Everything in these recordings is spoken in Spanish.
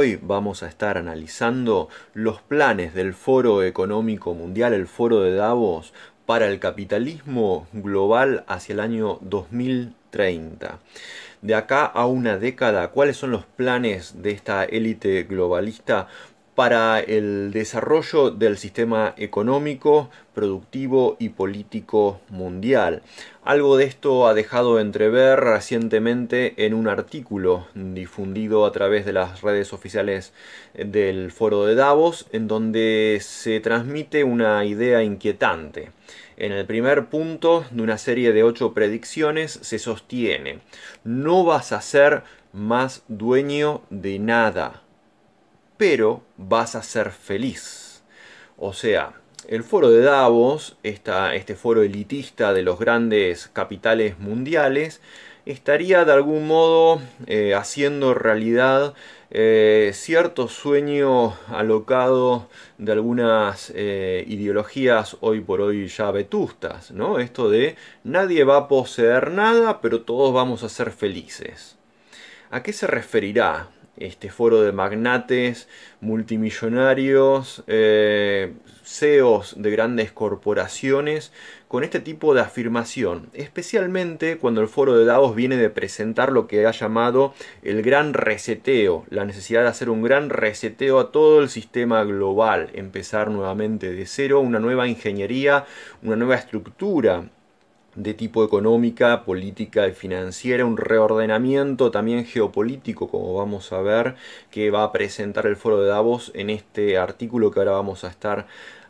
Hoy vamos a estar analizando los planes del Foro Económico Mundial, el Foro de Davos, para el capitalismo global hacia el año 2030. De acá a una década, ¿cuáles son los planes de esta élite globalista para el desarrollo del sistema económico, productivo y político mundial? Algo de esto ha dejado entrever recientemente en un artículo difundido a través de las redes oficiales del foro de Davos, en donde se transmite una idea inquietante. En el primer punto de una serie de ocho predicciones se sostiene, no vas a ser más dueño de nada, pero vas a ser feliz. O sea, el foro de Davos, este foro elitista de los grandes capitales mundiales, estaría de algún modo eh, haciendo realidad eh, cierto sueño alocado de algunas eh, ideologías hoy por hoy ya vetustas, ¿no? Esto de nadie va a poseer nada, pero todos vamos a ser felices. ¿A qué se referirá este foro de magnates, multimillonarios, eh, CEOs de grandes corporaciones, con este tipo de afirmación, especialmente cuando el foro de Davos viene de presentar lo que ha llamado el gran reseteo, la necesidad de hacer un gran reseteo a todo el sistema global, empezar nuevamente de cero, una nueva ingeniería, una nueva estructura de tipo económica, política y financiera, un reordenamiento también geopolítico, como vamos a ver, que va a presentar el foro de Davos en este artículo que ahora vamos a estar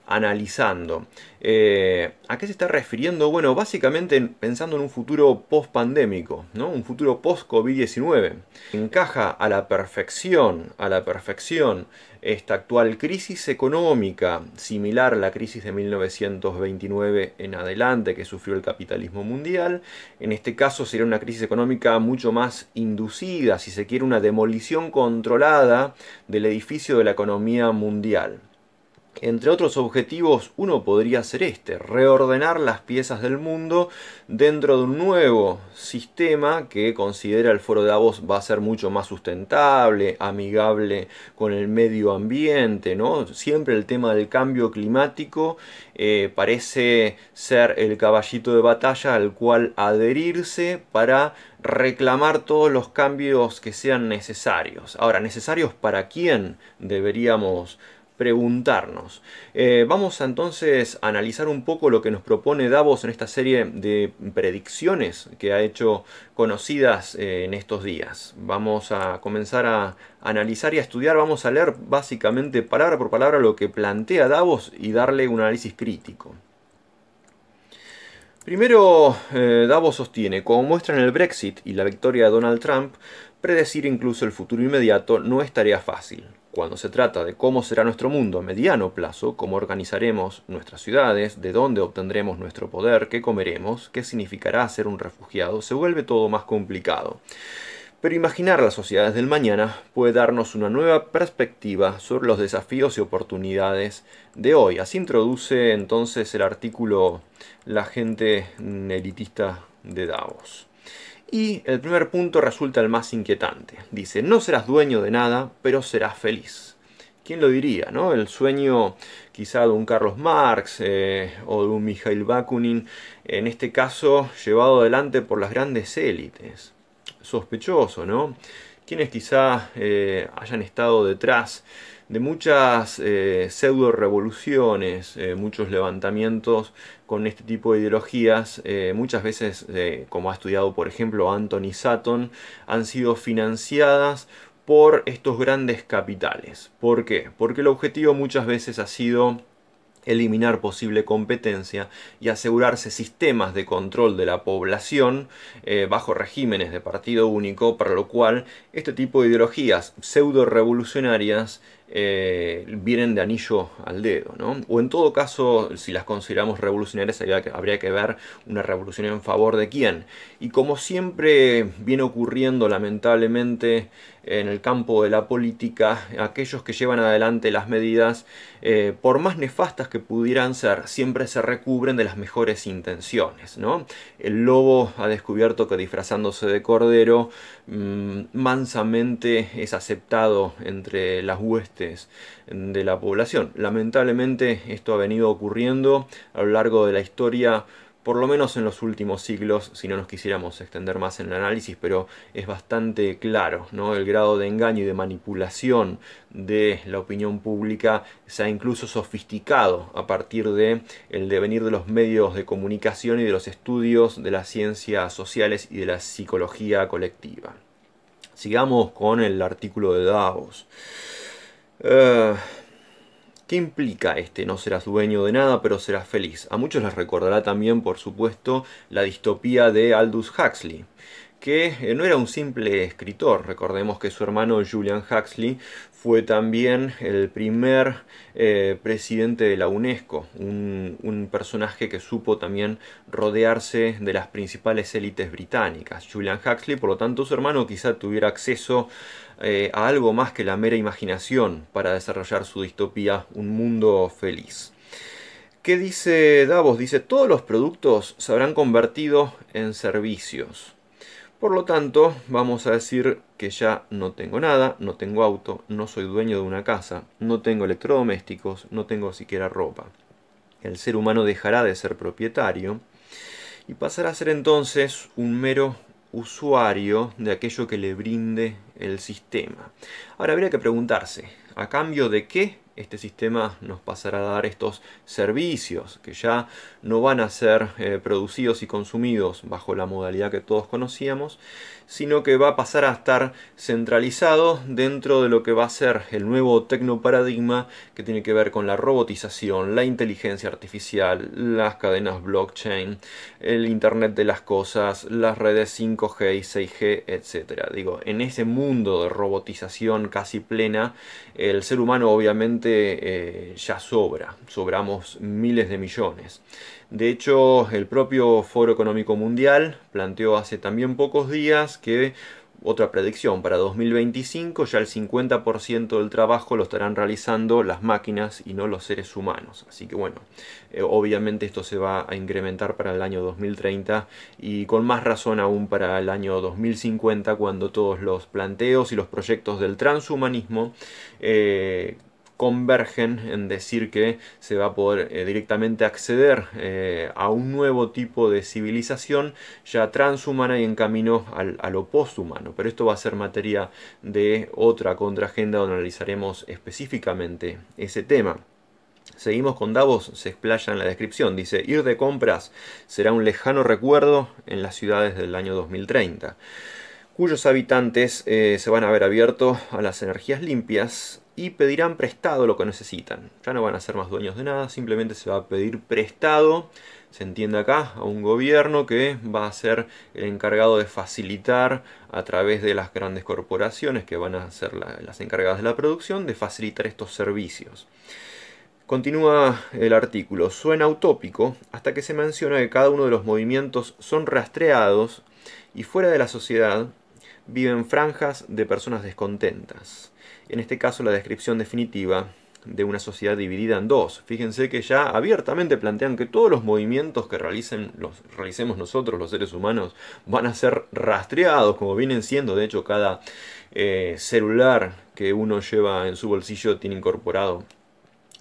analizando. Eh, ¿A qué se está refiriendo? Bueno, básicamente pensando en un futuro post-pandémico, ¿no? un futuro post-COVID-19. Encaja a la perfección, a la perfección, esta actual crisis económica, similar a la crisis de 1929 en adelante que sufrió el capitalismo mundial. En este caso sería una crisis económica mucho más inducida, si se quiere, una demolición controlada del edificio de la economía mundial. Entre otros objetivos, uno podría ser este, reordenar las piezas del mundo dentro de un nuevo sistema que considera el foro de Davos va a ser mucho más sustentable, amigable con el medio ambiente, ¿no? Siempre el tema del cambio climático eh, parece ser el caballito de batalla al cual adherirse para reclamar todos los cambios que sean necesarios. Ahora, ¿necesarios para quién deberíamos preguntarnos. Eh, vamos entonces a analizar un poco lo que nos propone Davos en esta serie de predicciones que ha hecho conocidas eh, en estos días. Vamos a comenzar a analizar y a estudiar, vamos a leer básicamente palabra por palabra lo que plantea Davos y darle un análisis crítico. Primero, eh, Davos sostiene, como muestran el Brexit y la victoria de Donald Trump, predecir incluso el futuro inmediato no es tarea fácil. Cuando se trata de cómo será nuestro mundo a mediano plazo, cómo organizaremos nuestras ciudades, de dónde obtendremos nuestro poder, qué comeremos, qué significará ser un refugiado, se vuelve todo más complicado. Pero imaginar las sociedades del mañana puede darnos una nueva perspectiva sobre los desafíos y oportunidades de hoy. Así introduce entonces el artículo La gente elitista de Davos. Y el primer punto resulta el más inquietante. Dice, no serás dueño de nada, pero serás feliz. ¿Quién lo diría? ¿no? El sueño quizá de un Carlos Marx eh, o de un Mikhail Bakunin, en este caso llevado adelante por las grandes élites. Sospechoso, ¿no? Quienes quizá eh, hayan estado detrás de muchas eh, pseudo revoluciones, eh, muchos levantamientos con este tipo de ideologías, eh, muchas veces, como ha estudiado por ejemplo Anthony Sutton, han sido financiadas por estos grandes capitales. ¿Por qué? Porque el objetivo muchas veces ha sido eliminar posible competencia y asegurarse sistemas de control de la población bajo regímenes de partido único, para lo cual este tipo de ideologías pseudo revolucionarias eh, vienen de anillo al dedo, ¿no? O en todo caso, si las consideramos revolucionarias, habría que ver una revolución en favor de quién. Y como siempre viene ocurriendo lamentablemente en el campo de la política, aquellos que llevan adelante las medidas, eh, por más nefastas que pudieran ser, siempre se recubren de las mejores intenciones, ¿no? El lobo ha descubierto que disfrazándose de cordero, mm, mansamente es aceptado entre las huestes de la población. Lamentablemente esto ha venido ocurriendo a lo largo de la historia por lo menos en los últimos siglos, si no nos quisiéramos extender más en el análisis, pero es bastante claro, ¿no? El grado de engaño y de manipulación de la opinión pública se ha incluso sofisticado a partir de el devenir de los medios de comunicación y de los estudios de las ciencias sociales y de la psicología colectiva. Sigamos con el artículo de Davos. Ah, ¿Qué implica este? No serás dueño de nada, pero serás feliz. A muchos les recordará también, por supuesto, la distopía de Aldous Huxley que eh, no era un simple escritor, recordemos que su hermano Julian Huxley fue también el primer eh, presidente de la UNESCO, un, personaje que supo también rodearse de las principales élites británicas. Julian Huxley, por lo tanto, su hermano quizá tuviera acceso eh, a algo más que la mera imaginación para desarrollar su distopía, un mundo feliz. ¿Qué dice Davos? Dice, todos los productos se habrán convertido en servicios por lo tanto, vamos a decir que ya no tengo nada, no tengo auto, no soy dueño de una casa, no tengo electrodomésticos, no tengo siquiera ropa. El ser humano dejará de ser propietario y pasará a ser entonces un mero usuario de aquello que le brinde el sistema. Ahora habría que preguntarse, ¿a cambio de qué este sistema nos pasará a dar estos servicios que ya no van a ser eh, producidos y consumidos bajo la modalidad que todos conocíamos, sino que va a pasar a estar centralizado dentro de lo que va a ser el nuevo tecnoparadigma que tiene que ver con la robotización, la inteligencia artificial, las cadenas blockchain, el Internet de las Cosas, las redes 5G y 6G, etc. Digo, en ese mundo de robotización casi plena, el ser humano obviamente eh, ya sobra, sobramos miles de millones. De hecho, el propio Foro Económico Mundial planteó hace también pocos días que otra predicción para 2025, ya el 50% del trabajo lo estarán realizando las máquinas y no los seres humanos. Así que bueno, eh, obviamente esto se va a incrementar para el año 2030 y con más razón aún para el año 2050 cuando todos los planteos y los proyectos del transhumanismo eh, convergen en decir que se va a poder eh, directamente acceder eh, a un nuevo tipo de civilización ya transhumana y en camino al, a lo posthumano. Pero esto va a ser materia de otra contraagenda donde analizaremos específicamente ese tema. Seguimos con Davos, se explaya en la descripción. Dice, ir de compras será un lejano recuerdo en las ciudades del año 2030 cuyos habitantes eh, se van a ver abiertos a las energías limpias, y pedirán prestado lo que necesitan. Ya no van a ser más dueños de nada, simplemente se va a pedir prestado, se entiende acá, a un gobierno que va a ser el encargado de facilitar a través de las grandes corporaciones que van a ser las encargadas de la producción, de facilitar estos servicios. Continúa el artículo, suena utópico hasta que se menciona que cada uno de los movimientos son rastreados y fuera de la sociedad viven franjas de personas descontentas en este caso la descripción definitiva de una sociedad dividida en dos. Fíjense que ya abiertamente plantean que todos los movimientos que realicemos nosotros, los seres humanos, van a ser rastreados, como vienen siendo. De hecho, cada eh, celular que uno lleva en su bolsillo tiene incorporado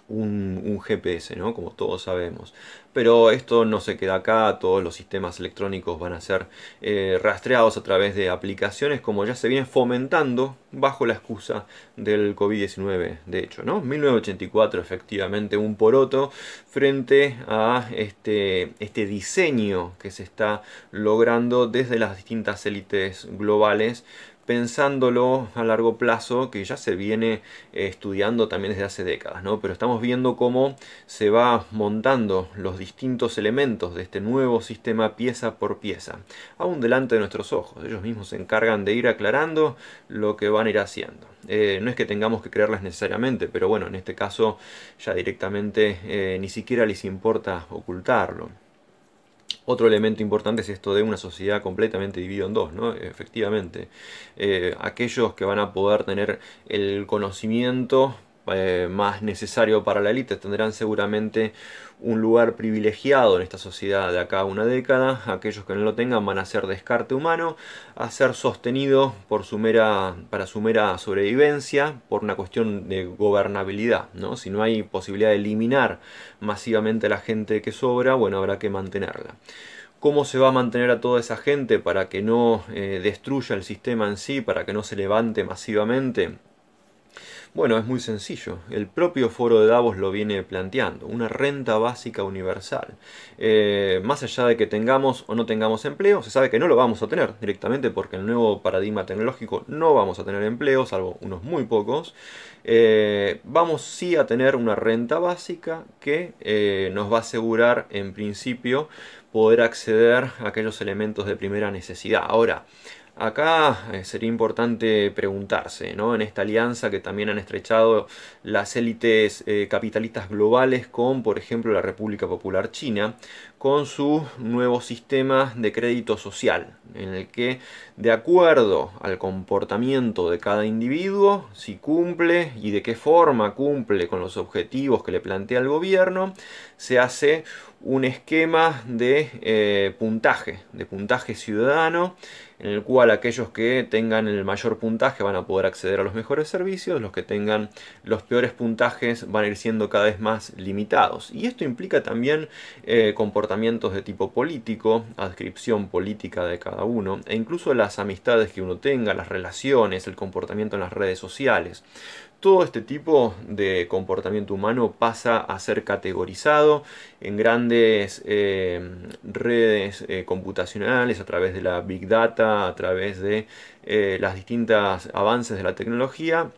un, GPS, Como todos sabemos pero esto no se queda acá, todos los sistemas electrónicos van a ser eh, rastreados a través de aplicaciones como ya se viene fomentando bajo la excusa del COVID-19, de hecho, ¿no? 1984 efectivamente un poroto frente a este, este diseño que se está logrando desde las distintas élites globales pensándolo a largo plazo, que ya se viene eh, estudiando también desde hace décadas, Pero estamos viendo cómo se va montando los distintos elementos de este nuevo sistema pieza por pieza, aún delante de nuestros ojos. Ellos mismos se encargan de ir aclarando lo que van a ir haciendo. Eh, no es que tengamos que creerles necesariamente, pero bueno, en este caso ya directamente eh, ni siquiera les importa ocultarlo. Otro elemento importante es esto de una sociedad completamente dividida en dos, ¿no? Efectivamente, eh, aquellos que van a poder tener el conocimiento eh, más necesario para la élite tendrán seguramente un lugar privilegiado en esta sociedad de acá a una década. Aquellos que no lo tengan van a ser descarte humano, a ser sostenidos... por su mera, para su mera sobrevivencia por una cuestión de gobernabilidad. ¿no? Si no hay posibilidad de eliminar masivamente a la gente que sobra, bueno, habrá que mantenerla cómo se va a mantener a toda esa gente para que no eh, destruya el sistema en sí, para que no se levante masivamente. Bueno, es muy sencillo. El propio foro de Davos lo viene planteando, una renta básica universal. Eh, más allá de que tengamos o no tengamos empleo, se sabe que no lo vamos a tener directamente porque el nuevo paradigma tecnológico no vamos a tener empleo, salvo unos muy pocos. Eh, vamos sí a tener una renta básica que eh, nos va a asegurar en principio poder acceder a aquellos elementos de primera necesidad. Ahora, Acá eh, sería importante preguntarse, ¿no? En esta alianza que también han estrechado las élites eh, capitalistas globales con, por ejemplo, la República Popular China, con su nuevo sistema de crédito social, en el que de acuerdo al comportamiento de cada individuo, si cumple y de qué forma cumple con los objetivos que le plantea el gobierno, se hace un esquema de eh, puntaje, de puntaje ciudadano, en el cual aquellos que tengan el mayor puntaje van a poder acceder a los mejores servicios, los que tengan los peores puntajes van a ir siendo cada vez más limitados. Y esto implica también eh, comportamiento comportamientos de tipo político, adscripción política de cada uno, e incluso las amistades que uno tenga, las relaciones, el comportamiento en las redes sociales. Todo este tipo de comportamiento humano pasa a ser categorizado en grandes eh, redes eh, computacionales, a través de la Big Data, a través de los eh, las distintas avances de la tecnología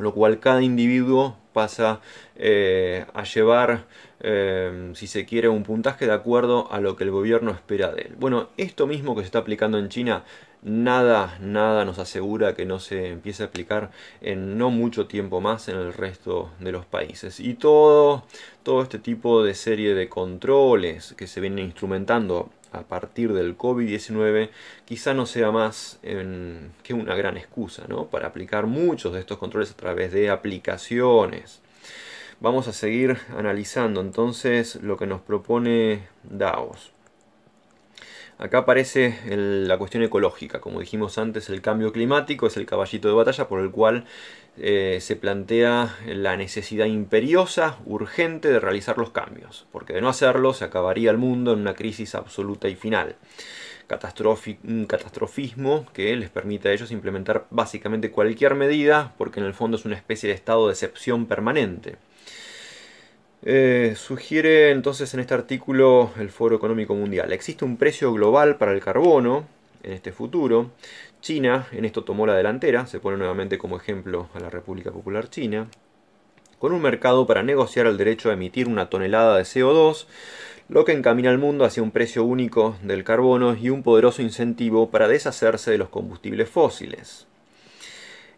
lo cual cada individuo pasa eh, a llevar, eh, si se quiere, un puntaje de acuerdo a lo que el gobierno espera de él. Bueno, esto mismo que se está aplicando en China, nada, nada nos asegura que no se empiece a aplicar en no mucho tiempo más en el resto de los países. Y todo, todo este tipo de serie de controles que se vienen instrumentando a partir del COVID-19 quizá no sea más que una gran excusa para aplicar muchos de estos controles a través de aplicaciones. Vamos a seguir analizando entonces lo que nos propone DAOs. Acá aparece la cuestión ecológica, como dijimos antes, el cambio climático es el caballito de batalla por el cual eh, se plantea la necesidad imperiosa, urgente de realizar los cambios, porque de no hacerlo se acabaría el mundo en una crisis absoluta y final. un catastrofismo que les permite a ellos implementar básicamente cualquier medida, porque en el fondo es una especie de estado de excepción permanente. Eh, sugiere entonces en este artículo el Foro Económico Mundial. Existe un precio global para el carbono en este futuro. China en esto tomó la delantera, se pone nuevamente como ejemplo a la República Popular China, con un mercado para negociar el derecho a emitir una tonelada de CO2, lo que encamina al mundo hacia un precio único del carbono y un poderoso incentivo para deshacerse de los combustibles fósiles.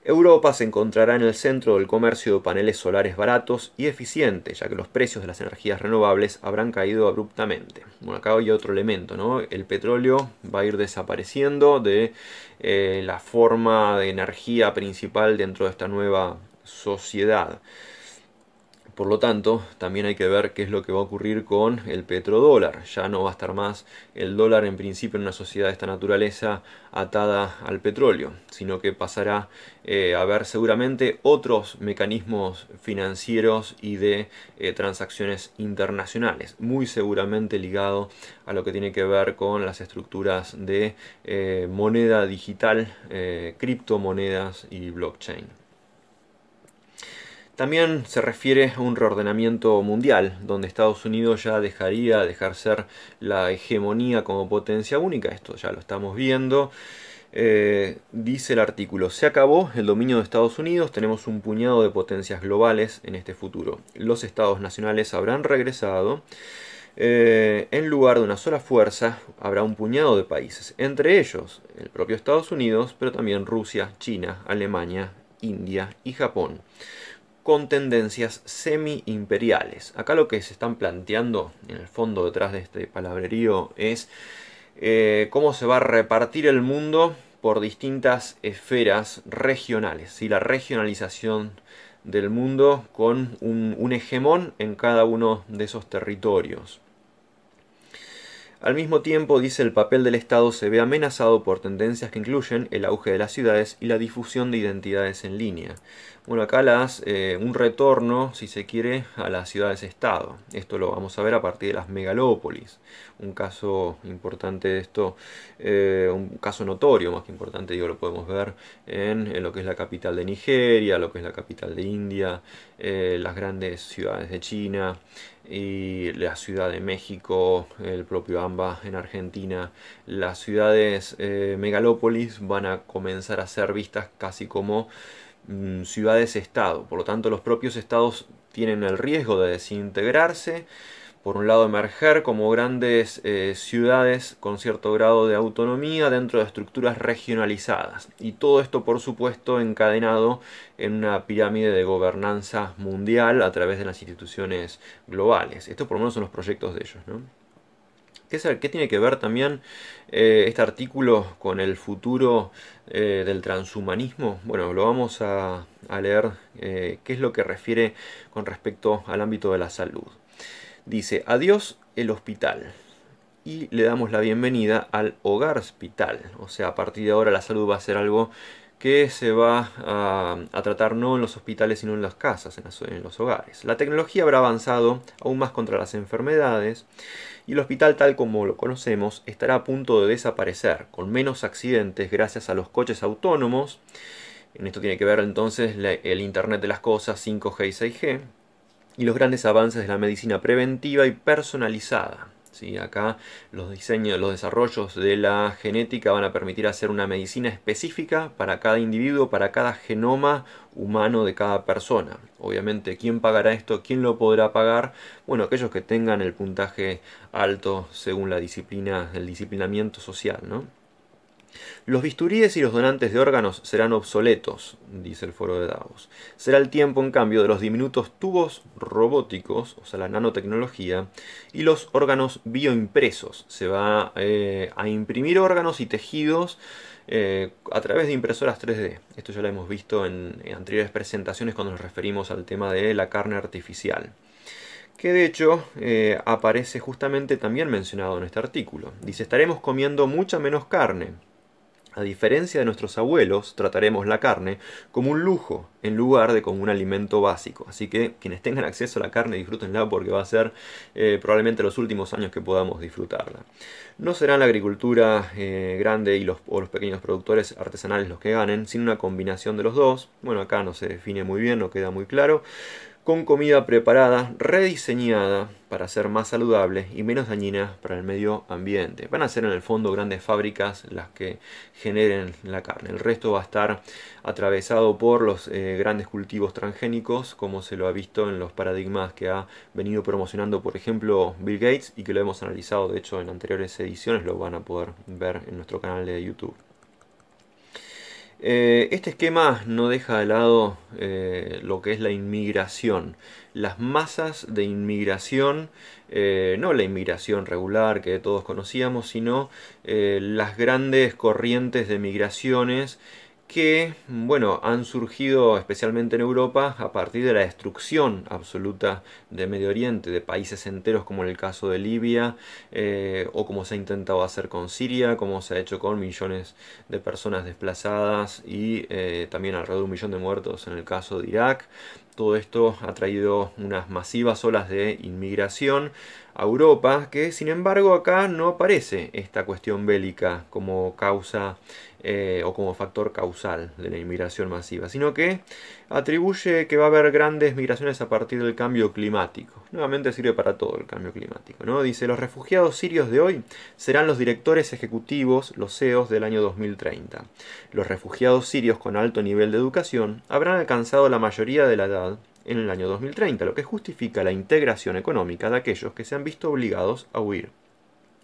Europa se encontrará en el centro del comercio de paneles solares baratos y eficientes, ya que los precios de las energías renovables habrán caído abruptamente. Bueno, acá hay otro elemento, ¿no? El petróleo va a ir desapareciendo de eh, la forma de energía principal dentro de esta nueva sociedad. Por lo tanto, también hay que ver qué es lo que va a ocurrir con el petrodólar. Ya no va a estar más el dólar en principio en una sociedad de esta naturaleza atada al petróleo, sino que pasará eh, a ver seguramente otros mecanismos financieros y de eh, transacciones internacionales, muy seguramente ligado a lo que tiene que ver con las estructuras de eh, moneda digital, criptomonedas y blockchain. También se refiere a un reordenamiento mundial, donde Estados Unidos ya dejaría de ser la hegemonía como potencia única, esto ya lo estamos viendo. Eh, dice el artículo, se acabó el dominio de Estados Unidos, tenemos un puñado de potencias globales en este futuro. Los estados nacionales habrán regresado. Eh, en lugar de una sola fuerza, habrá un puñado de países, entre ellos el propio Estados Unidos, pero también Rusia, China, Alemania, India y Japón con tendencias semi-imperiales. Acá lo que se están planteando en el fondo detrás de este palabrerío es eh, cómo se va a repartir el mundo por distintas esferas regionales, y la regionalización del mundo con un, un hegemón en cada uno de esos territorios. Al mismo tiempo, dice, el papel del Estado se ve amenazado por tendencias que incluyen el auge de las ciudades y la difusión de identidades en línea. Bueno, acá las, eh, un retorno, si se quiere, a las ciudades-estado. Esto lo vamos a ver a partir de las megalópolis. Un caso importante de esto, eh, un caso notorio más que importante, digo, lo podemos ver en, lo que es la capital de Nigeria, lo que es la capital de India, eh, las grandes ciudades de China, y la Ciudad de México, el propio AMBA en Argentina, las ciudades eh, megalópolis van a comenzar a ser vistas casi como mm, ciudades-estado. Por lo tanto, los propios estados tienen el riesgo de desintegrarse por un lado emerger como grandes eh, ciudades con cierto grado de autonomía dentro de estructuras regionalizadas. Y todo esto, por supuesto, encadenado en una pirámide de gobernanza mundial a través de las instituciones globales. Estos, por lo menos son los proyectos de ellos. ¿Qué, tiene que ver también eh, este artículo con el futuro eh, del transhumanismo? Bueno, lo vamos a leer. ¿Qué es lo que refiere con respecto al ámbito de la salud? dice adiós el hospital y le damos la bienvenida al hogar hospital. O sea, a partir de ahora la salud va a ser algo que se va a, tratar no en los hospitales sino en las casas, en, los hogares. La tecnología habrá avanzado aún más contra las enfermedades y el hospital tal como lo conocemos estará a punto de desaparecer, con menos accidentes gracias a los coches autónomos. En esto tiene que ver entonces el Internet de las Cosas 5G y 6G y los grandes avances de la medicina preventiva y personalizada. ¿sí? Acá los diseños, los desarrollos de la genética van a permitir hacer una medicina específica para cada individuo, para cada genoma humano de cada persona. Obviamente, ¿quién pagará esto? ¿Quién lo podrá pagar? Bueno, aquellos que tengan el puntaje alto según la disciplina, el disciplinamiento social, ¿no? Los bisturíes y los donantes de órganos serán obsoletos, dice el foro de Davos. Será el tiempo, en cambio, de los diminutos tubos robóticos, o sea, la nanotecnología, y los órganos bioimpresos. Se va eh, a imprimir órganos y tejidos eh, a través de impresoras 3D. Esto ya lo hemos visto en, anteriores presentaciones cuando nos referimos al tema de la carne artificial que de hecho eh, aparece justamente también mencionado en este artículo. Dice, estaremos comiendo mucha menos carne, a diferencia de nuestros abuelos, trataremos la carne como un lujo en lugar de como un alimento básico. Así que quienes tengan acceso a la carne, disfrútenla porque va a ser eh, probablemente los últimos años que podamos disfrutarla. No será la agricultura eh, grande y los, los pequeños productores artesanales los que ganen, sino una combinación de los dos. Bueno, acá no se define muy bien, no queda muy claro con comida preparada, rediseñada para ser más saludable y menos dañina para el medio ambiente. Van a ser en el fondo grandes fábricas las que generen la carne. El resto va a estar atravesado por los eh, grandes cultivos transgénicos, como se lo ha visto en los paradigmas que ha venido promocionando, por ejemplo, Bill Gates, y que lo hemos analizado, de hecho, en anteriores ediciones, lo van a poder ver en nuestro canal de YouTube. Eh, este esquema no deja de lado eh, lo que es la inmigración. Las masas de inmigración, eh, no la inmigración regular que todos conocíamos, sino las grandes corrientes de migraciones que, bueno, han surgido especialmente en Europa a partir de la destrucción absoluta de Medio Oriente, de países enteros como en el caso de Libia, eh, o como se ha intentado hacer con Siria, como se ha hecho con millones de personas desplazadas y eh, también alrededor de un millón de muertos en el caso de Irak. Todo esto ha traído unas masivas olas de inmigración a Europa, que sin embargo acá no aparece esta cuestión bélica como causa eh, o como factor causal de la inmigración masiva, sino que atribuye que va a haber grandes migraciones a partir del cambio climático. Nuevamente sirve para todo el cambio climático. ¿no? Dice, los refugiados sirios de hoy serán los directores ejecutivos, los CEOs del año 2030. Los refugiados sirios con alto nivel de educación habrán alcanzado la mayoría de la edad en el año 2030, lo que justifica la integración económica de aquellos que se han visto obligados a huir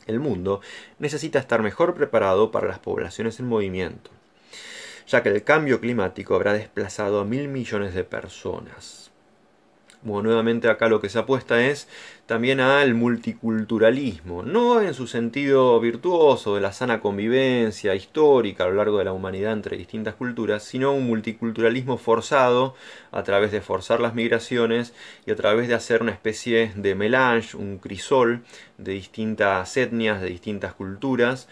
el mundo, necesita estar mejor preparado para las poblaciones en movimiento, ya que el cambio climático habrá desplazado a mil millones de personas. Bueno, nuevamente acá lo que se apuesta es también al multiculturalismo, no en su sentido virtuoso de la sana convivencia histórica a lo largo de la humanidad entre distintas culturas, sino un multiculturalismo forzado a través de forzar las migraciones y a través de hacer una especie de melange, un crisol de distintas etnias, de distintas culturas.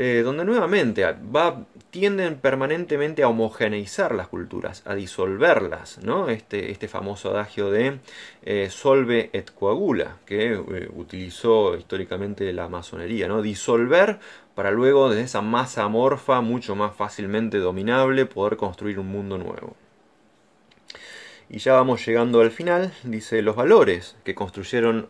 Eh, donde nuevamente va, tienden permanentemente a homogeneizar las culturas, a disolverlas, ¿no? Este, este famoso adagio de eh, solve et coagula, que eh, utilizó históricamente la masonería, ¿no? Disolver para luego desde esa masa amorfa mucho más fácilmente dominable poder construir un mundo nuevo. Y ya vamos llegando al final, dice, los valores que construyeron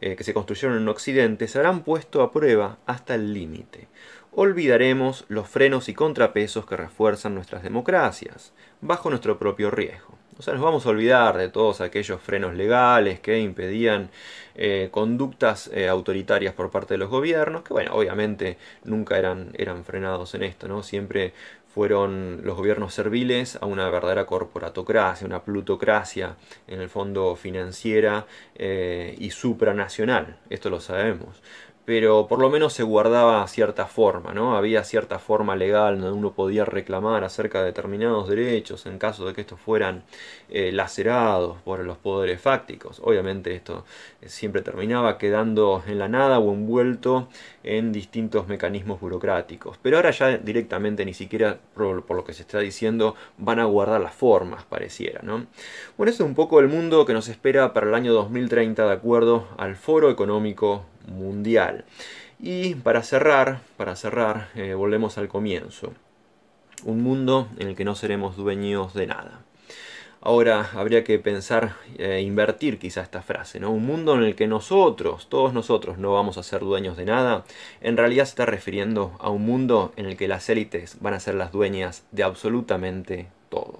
que se construyeron en Occidente se habrán puesto a prueba hasta el límite olvidaremos los frenos y contrapesos que refuerzan nuestras democracias, bajo nuestro propio riesgo. O sea, nos vamos a olvidar de todos aquellos frenos legales que impedían eh, conductas eh, autoritarias por parte de los gobiernos, que bueno, obviamente nunca eran, eran frenados en esto, ¿no? Siempre fueron los gobiernos serviles a una verdadera corporatocracia, una plutocracia en el fondo financiera eh, y supranacional, esto lo sabemos pero por lo menos se guardaba cierta forma, ¿no? Había cierta forma legal donde uno podía reclamar acerca de determinados derechos en caso de que estos fueran eh, lacerados por los poderes fácticos. Obviamente esto eh, siempre terminaba quedando en la nada o envuelto en distintos mecanismos burocráticos. Pero ahora ya directamente ni siquiera, por, lo que se está diciendo, van a guardar las formas, pareciera, ¿no? Bueno, ese es un poco el mundo que nos espera para el año 2030 de acuerdo al Foro Económico mundial. Y para cerrar, para cerrar, eh, volvemos al comienzo. Un mundo en el que no seremos dueños de nada. Ahora habría que pensar, eh, invertir quizá esta frase, ¿no? Un mundo en el que nosotros, todos nosotros, no vamos a ser dueños de nada, en realidad se está refiriendo a un mundo en el que las élites van a ser las dueñas de absolutamente todo.